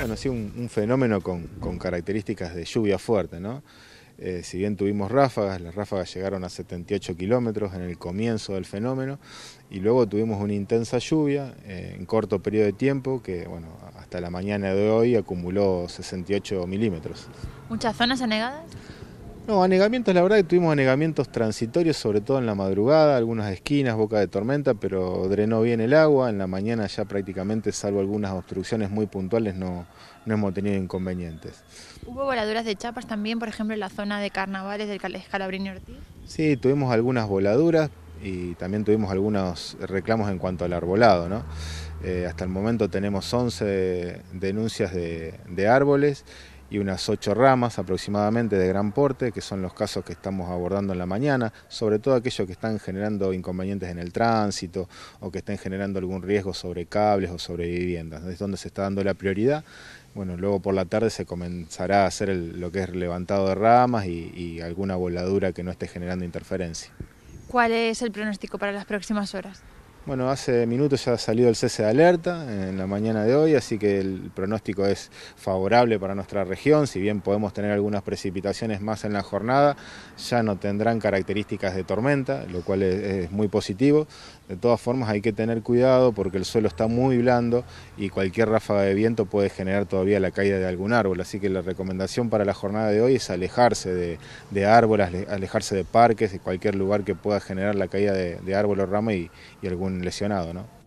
Bueno, sí, un, fenómeno con, características de lluvia fuerte, ¿no? Eh, si bien tuvimos ráfagas, las ráfagas llegaron a 78 kilómetros en el comienzo del fenómeno y luego tuvimos una intensa lluvia eh, en corto periodo de tiempo que, bueno, hasta la mañana de hoy acumuló 68 milímetros. ¿Muchas zonas anegadas? No, anegamientos, la verdad que tuvimos anegamientos transitorios, sobre todo en la madrugada, algunas esquinas, boca de tormenta, pero drenó bien el agua. En la mañana ya prácticamente, salvo algunas obstrucciones muy puntuales, no, no hemos tenido inconvenientes. ¿Hubo voladuras de chapas también, por ejemplo, en la zona de carnavales del Calabrini Ortiz? Sí, tuvimos algunas voladuras y también tuvimos algunos reclamos en cuanto al arbolado, ¿no? Eh, hasta el momento tenemos 11 denuncias de árboles y unas ocho ramas aproximadamente de gran porte, que son los casos que estamos abordando en la mañana, sobre todo aquellos que están generando inconvenientes en el tránsito o que estén generando algún riesgo sobre cables o sobre viviendas, es donde se está dando la prioridad. Bueno, luego por la tarde se comenzará a hacer lo que es levantado de ramas y alguna voladura que no esté generando interferencia. ¿Cuál es el pronóstico para las próximas horas? Bueno, hace minutos ya ha salido el cese de alerta en la mañana de hoy, así que el pronóstico es favorable para nuestra región, si bien podemos tener algunas precipitaciones más en la jornada, ya no tendrán características de tormenta, lo cual es, muy positivo. De todas formas hay que tener cuidado porque el suelo está muy blando y cualquier ráfaga de viento puede generar todavía la caída de algún árbol, así que la recomendación para la jornada de hoy es alejarse de, árboles, alejarse de parques y cualquier lugar que pueda generar la caída de, árbol o rama y, y algún lesionado, ¿no?